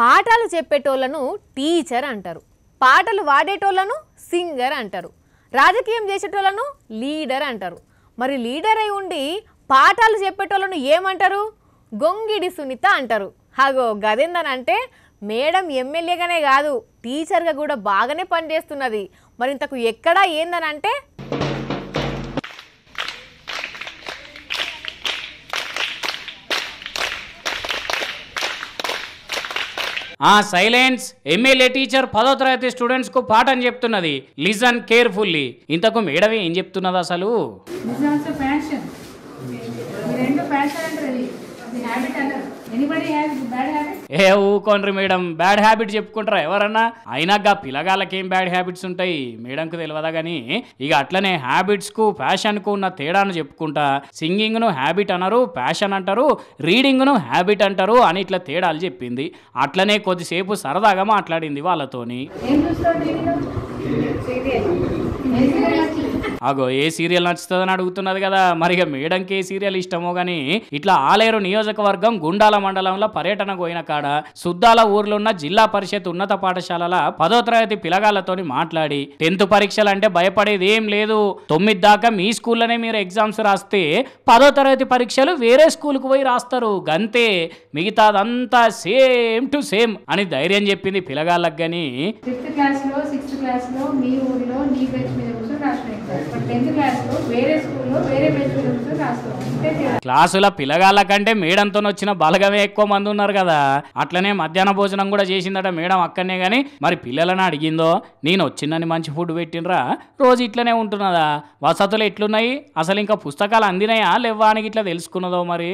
పాఠాలు చెప్పేటోళ్లను టీచర్ అంటారు పాటలు వాడేటోళ్లను సింగర్ అంటారు రాజకీయం చేసేటోళ్లను లీడర్ అంటారు మరి లీడర్ అయి ఉండి పాఠాలు చెప్పేటోళ్లను ఏమంటారు గొంగిడి సునీత అంటారు అగో గదేందనంటే మేడం ఎమ్మెల్యేగానే కాదు టీచర్గా కూడా బాగానే పనిచేస్తున్నది మరింతకు ఎక్కడా ఏందనంటే ఆ సైలెన్స్ ఎమ్మెల్యే టీచర్ పదో తరగతి స్టూడెంట్స్ కు పాఠం చెప్తున్నది లిజన్ కేర్ఫుల్లీ ఇంతకు మేడం ఏం చెప్తున్నది అసలు ఏ ఊకోండ్రి మేడం బ్యాడ్ హ్యాబిట్ చెప్పుకుంటారా ఎవరన్నా అయినాక గా పిల్లగాళ్ళకేం బ్యాడ్ హ్యాబిట్స్ ఉంటాయి మేడంకు తెలియదా కానీ ఇక అట్లనే హ్యాబిట్స్ కు ఫ్యాషన్ కు ఉన్న తేడాను చెప్పుకుంటా సింగింగ్ ను హ్యాబిట్ అన్నారు ఫ్యాషన్ అంటారు రీడింగ్ ను హ్యాబిట్ అంటారు అని ఇట్లా తేడాలు చెప్పింది అట్లనే కొద్దిసేపు సరదాగా మాట్లాడింది వాళ్ళతోని అగో ఏ సీరియల్ నచ్చుతుందని అడుగుతున్నది కదా మరి ఇక మేడంకి ఏ సీరియల్ ఇష్టమో గానీ ఇట్లా ఆలేరు నియోజకవర్గం గుండాల సుద్దాల మండలంలో పర్యటన పోయిన కాడ సుద్దాల ఊర్లున్న జిల్లా పరిషత్ ఉన్నత పాఠశాలల పదో తరగతి పిలగాళ్లతో మాట్లాడి టెన్త్ పరీక్షలు అంటే భయపడేది ఏం లేదు తొమ్మిది దాకా మీ స్కూల్లోనే మీరు ఎగ్జామ్స్ రాస్తే పదో తరగతి పరీక్షలు వేరే స్కూల్కు పోయి రాస్తారు గంతే మిగతాదంతా సేమ్ టు సేమ్ అని ధైర్యం చెప్పింది పిలగాళ్ళకి గాని క్లాసుల పిల్లగాళ్ళ కంటే మేడంతో వచ్చిన బలగ వర్గమే ఎక్కువ మంది ఉన్నారు కదా అట్లనే మధ్యాహ్న భోజనం కూడా చేసిందట మేడం అక్కడనే కానీ మరి పిల్లలను అడిగిందో నేను వచ్చిందని మంచి ఫుడ్ పెట్టినరా రోజు ఇట్లనే ఉంటున్నదా వసతులు ఎట్లున్నాయి అసలు ఇంకా పుస్తకాలు అందినాయా లేవా అని ఇట్లా తెలుసుకున్నదో మరి